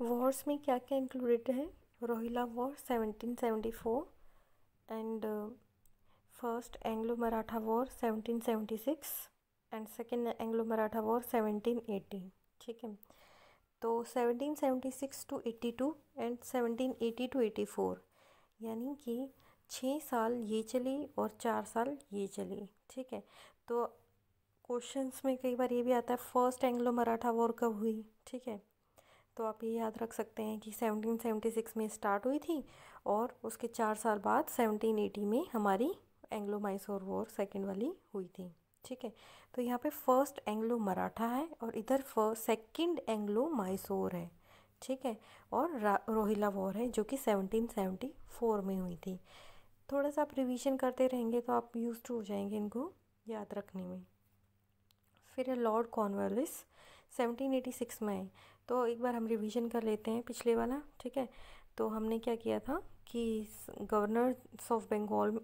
Wars में क्या क्या इंक्लूडेड है Rohilla war 1774 and first Anglo Maratha war 1776 and second Anglo Maratha war 1780 ठीक है तो 1776 टू 82 एंड 1780 टू 84 यानी कि छः साल ये चली और चार साल ये चली ठीक है तो क्वेश्चंस में कई बार ये भी आता है फर्स्ट एंग्लो मराठा वॉर कब हुई ठीक है तो आप ये याद रख सकते हैं कि 1776 में स्टार्ट हुई थी और उसके चार साल बाद 1780 में हमारी एंग्लो माइसोर वॉर सेकेंड वाली हुई थी ठीक है तो यहाँ पे फर्स्ट एंग्लो मराठा है और इधर फर्स्ट सेकेंड एंग्लो माइसोर है ठीक है और रोहिला वॉर है जो कि 1774 में हुई थी थोड़ा सा आप रिविजन करते रहेंगे तो आप यूज हो जाएंगे इनको याद रखने में फिर है लॉर्ड कॉर्नवालिस 1786 में है तो एक बार हम रिवीजन कर लेते हैं पिछले वाला ठीक है तो हमने क्या किया था कि governor of Bengal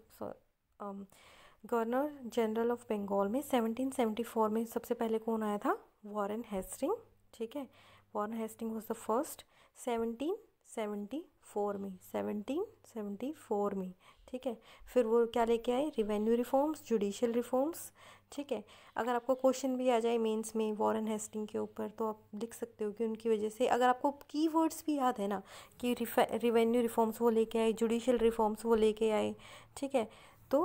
governor general of Bengal में 1774 में सबसे पहले कौन आया था वॉरेन हेस्टिंग ठीक है Warren Hasting was the first 1774 में 1774 में ठीक है फिर वो क्या लेके आए रिवेन्यू रिफॉर्म्स जुडिशल रिफॉर्म्स ठीक है अगर आपको क्वेश्चन भी आ जाए मेंस में वॉरेन हेस्टिंग के ऊपर तो आप लिख सकते हो कि उनकी वजह से अगर आपको कीवर्ड्स भी याद है ना कि रिवेन्यू रिफॉर्म्स वो लेके आए जुडिशल रिफॉर्म्स वो लेके आए ठीक है तो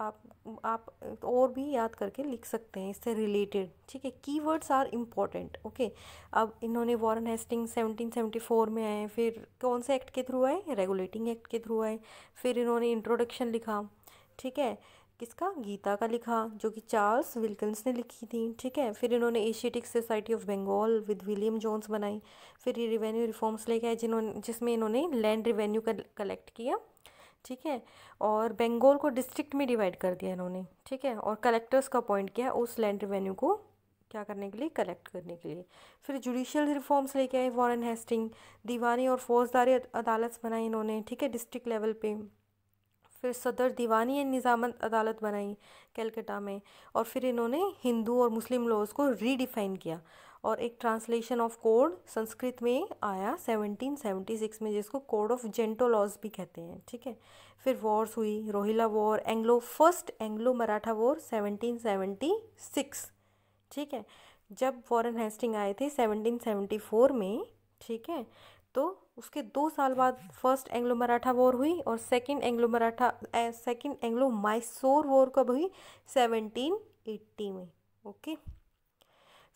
आप आप और भी याद करके लिख सकते हैं इससे रिलेटेड ठीक है कीवर्ड्स आर इम्पॉर्टेंट ओके अब इन्होंने वॉरन हेस्टिंग 1774 में आए फिर कौन से एक्ट के थ्रू आए रेगुलेटिंग एक्ट के थ्रू आए फिर इन्होंने इंट्रोडक्शन लिखा ठीक है किसका गीता का लिखा जो कि चार्ल्स विल्कन्स ने लिखी थी ठीक है फिर इन्होंने Asiatic Society of Bengal with William Jones बनाई फिर ये रिवेन्यू रिफॉर्म्स लेके आए जिन्होंने जिसमें इन्होंने लैंड रिवेन्यू का कलेक्ट किया ठीक है और बंगाल को डिस्ट्रिक्ट में डिवाइड कर दिया इन्होंने ठीक है और कलेक्टर्स का अपॉइंट किया उस लैंड रिवेन्यू को क्या करने के लिए कलेक्ट करने के लिए फिर जुडिशियल रिफॉर्म्स लेके आए वॉरन हेस्टिंग दीवानी और फौजदारी अदालत बनाई इन्होंने ठीक है डिस्ट्रिक्ट लेवल पर फिर सदर दीवानी एंड निज़ामत अदालत बनाई कैलकटा में और फिर इन्होंने हिंदू और मुस्लिम लॉज को रीडिफाइन किया और एक ट्रांसलेशन ऑफ कोड संस्कृत में आया 1776 में जिसको कोड ऑफ जेंटो लॉज भी कहते हैं ठीक है फिर वॉर्स हुई Rohilla war Anglo first Anglo Maratha war 1776 ठीक है जब वॉरन हेस्टिंग आए थे 1774 में ठीक है तो उसके दो साल बाद फर्स्ट एंग्लो मराठा वॉर हुई और second Anglo Maratha second Anglo Mysore war कब हुई 1780 में ओके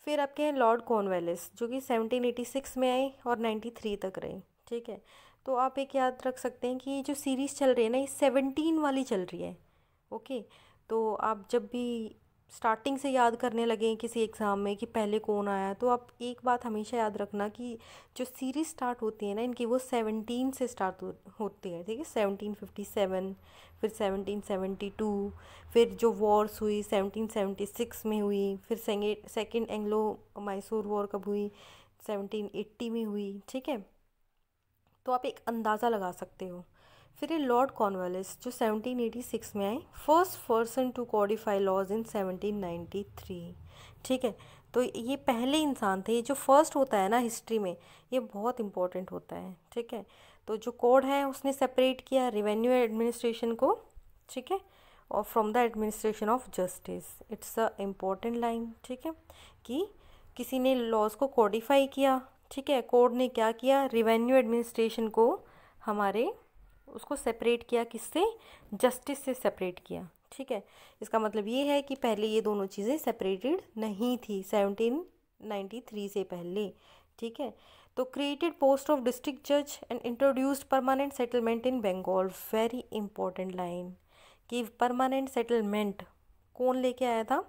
फिर आपके हैं लॉर्ड कॉर्नवेलिस जो कि 1786 में आए और 93 तक रहे ठीक है तो आप एक याद रख सकते हैं कि ये जो सीरीज़ चल रही है ना ये सेवनटीन वाली चल रही है ओके तो आप जब भी स्टार्टिंग से याद करने लगे किसी एग्ज़ाम में कि पहले कौन आया तो आप एक बात हमेशा याद रखना कि जो सीरीज़ स्टार्ट होती है ना इनकी वो सेवनटीन से स्टार्ट हो, होती है ठीक है सेवनटीन फिफ्टी सेवन फिर सेवनटीन सेवेंटी टू फिर जो वॉर्स हुई सेवनटीन सेवेंटी सिक्स में हुई फिर सेकेंड एंग्लो मैसूर वॉर कब हुई सेवनटीन एट्टी में हुई ठीक है तो आप एक अंदाज़ा लगा सकते हो फिर है लॉर्ड कॉर्नवालिस जो 1786 में आए first person to codify laws in 1793 ठीक है तो ये पहले इंसान थे ये जो फर्स्ट होता है ना हिस्ट्री में ये बहुत इंपॉर्टेंट होता है ठीक है तो जो कोड है उसने सेपरेट किया रेवेन्यू एडमिनिस्ट्रेशन को ठीक है और from the administration of justice it's a important line ठीक है कि किसी ने लॉज को कॉडिफाई किया ठीक है कोड ने क्या किया रेवेन्यू एडमिनिस्ट्रेशन को हमारे उसको सेपरेट किया किससे जस्टिस से सेपरेट किया ठीक है इसका मतलब ये है कि पहले ये दोनों चीज़ें सेपरेटेड नहीं थी सेवनटीन नाइन्टी थ्री से पहले ठीक है तो क्रिएटेड पोस्ट ऑफ डिस्ट्रिक्ट जज and introduced permanent settlement in Bengal very important line कि परमानेंट सेटलमेंट कौन लेके आया था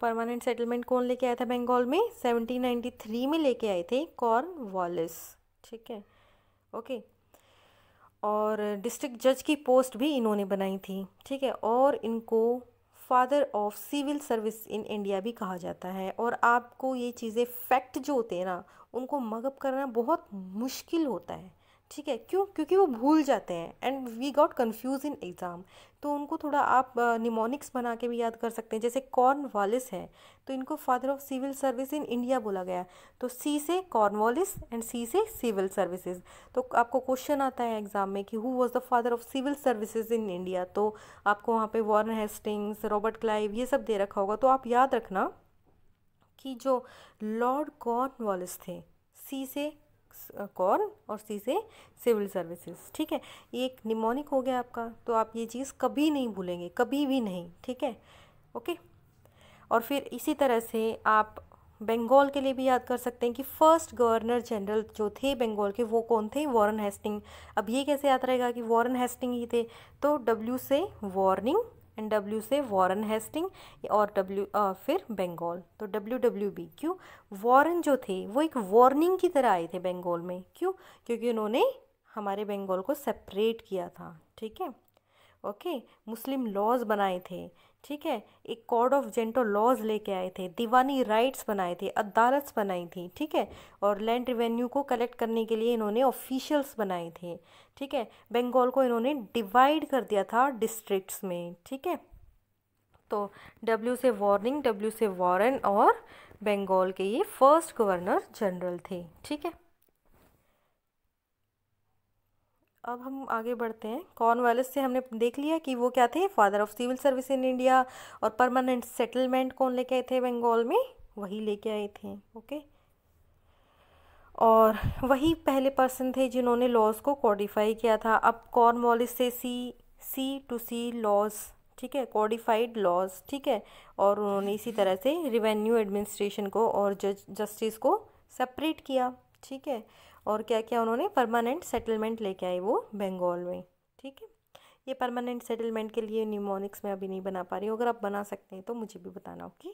परमानेंट सेटलमेंट कौन लेके आया था बंगाल में 1793 में लेके आए थे कॉर्न वॉलिस ठीक है ओके और डिस्ट्रिक्ट जज की पोस्ट भी इन्होंने बनाई थी ठीक है और इनको father of civil service in India भी कहा जाता है और आपको ये चीज़ें फैक्ट जो होते हैं ना उनको मगअप करना बहुत मुश्किल होता है ठीक है क्यों क्योंकि वो भूल जाते हैं and we got confuse in exam तो उनको थोड़ा आप निमोनिक्स uh, बना के भी याद कर सकते हैं जैसे कॉर्न वॉलिस है तो इनको father of civil service in India बोला गया तो सी से कॉर्न वॉलिस एंड सी से सिविल सर्विसेज तो आपको क्वेश्चन आता है एग्ज़ाम में कि who was the father of civil services in India तो आपको वहाँ पे वॉर्न हेस्टिंग्स रॉबर्ट क्लाइव ये सब दे रखा होगा तो आप याद रखना कि जो लॉर्ड कॉर्न वालिस थे सी से कौर और सी से सिविल सर्विसेज ठीक है ये एक निमोनिक हो गया आपका तो आप ये चीज़ कभी नहीं भूलेंगे कभी भी नहीं ठीक है ओके और फिर इसी तरह से आप बंगाल के लिए भी याद कर सकते हैं कि फर्स्ट गवर्नर जनरल जो थे बंगाल के वो कौन थे वॉरन हेस्टिंग अब ये कैसे याद रहेगा कि वॉरन हेस्टिंग ही थे तो डब्ल्यू से वार्निंग एंड डब्ल्यू से वॉरन हेस्टिंग और डब्ल्यू फिर बंगाल तो डब्ल्यू डब्ल्यू बी क्यों वॉरन जो थे वो एक वार्निंग की तरह आए थे बंगाल में क्यों क्योंकि उन्होंने हमारे बंगाल को सेपरेट किया था ठीक है ओके मुस्लिम लॉज बनाए थे ठीक है एक कोड ऑफ जेंटो लॉज लेके आए थे दीवानी राइट्स बनाए थे अदालत बनाई थी ठीक है और लैंड रिवेन्यू को कलेक्ट करने के लिए इन्होंने ऑफिशियल्स बनाए थे ठीक है बंगाल को इन्होंने डिवाइड कर दिया था डिस्ट्रिक्ट्स में ठीक है तो डब्ल्यू से वार्निंग डब्ल्यू से वारन और बंगाल के ये फर्स्ट गवर्नर जनरल थे ठीक है अब हम आगे बढ़ते हैं कॉर्नवालिस से हमने देख लिया कि वो क्या थे father of civil service in India और परमानेंट सेटलमेंट कौन लेके आए थे बंगाल में वही लेके आए थे ओके और वही पहले पर्सन थे जिन्होंने लॉज को कॉडिफाई किया था अब कॉर्नवालिस से सी सी टू सी लॉज ठीक है कॉडिफाइड लॉज ठीक है और उन्होंने इसी तरह से रिवेन्यू एडमिनिस्ट्रेशन को और जज जस्टिस को सेपरेट किया ठीक है और क्या क्या उन्होंने परमानेंट सेटलमेंट लेके आए वो बंगाल में ठीक है ये परमानेंट सेटलमेंट के लिए न्यूमोनिक्स में अभी नहीं बना पा रही हूँ अगर आप बना सकते हैं तो मुझे भी बताना ओके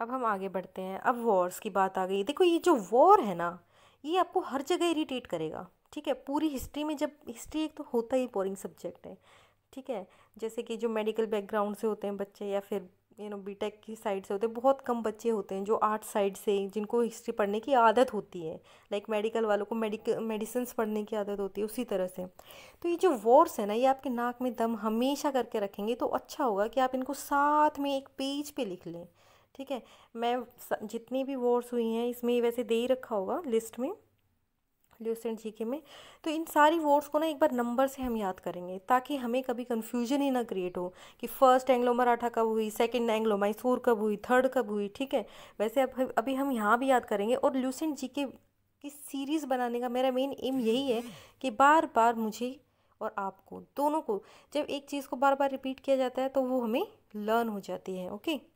अब हम आगे बढ़ते हैं अब वॉर्स की बात आ गई देखो ये जो वॉर है ना ये आपको हर जगह इरीटेट करेगा ठीक है पूरी हिस्ट्री में जब हिस्ट्री एक तो होता ही बोरिंग सब्जेक्ट है ठीक है जैसे कि जो मेडिकल बैकग्राउंड से होते हैं बच्चे या फिर यू नो बीटेक की साइड से होते हैं बहुत कम बच्चे होते हैं जो आर्ट्स साइड से जिनको हिस्ट्री पढ़ने की आदत होती है लाइक like मेडिकल वालों को मेडिकल मेडिसिन पढ़ने की आदत होती है उसी तरह से तो ये जो वॉर्स है ना ये आपके नाक में दम हमेशा करके रखेंगे तो अच्छा होगा कि आप इनको साथ में एक पेज पे लिख लें ठीक है मैं जितनी भी वॉर्स हुई हैं इसमें वैसे दे ही रखा होगा लिस्ट में ल्यूसेंट जीके में तो इन सारी वर्ड्स को ना एक बार नंबर से हम याद करेंगे ताकि हमें कभी कन्फ्यूजन ही ना क्रिएट हो कि फर्स्ट एंग्लो मराठा कब हुई सेकेंड एंग्लो मैसूर कब हुई थर्ड कब हुई ठीक है वैसे अब अभी हम यहाँ भी याद करेंगे और ल्यूसेंट जी के की सीरीज़ बनाने का मेरा मेन एम यही है कि बार बार मुझे और आपको दोनों को जब एक चीज़ को बार बार रिपीट किया जाता है तो वो हमें लर्न हो जाती है ओके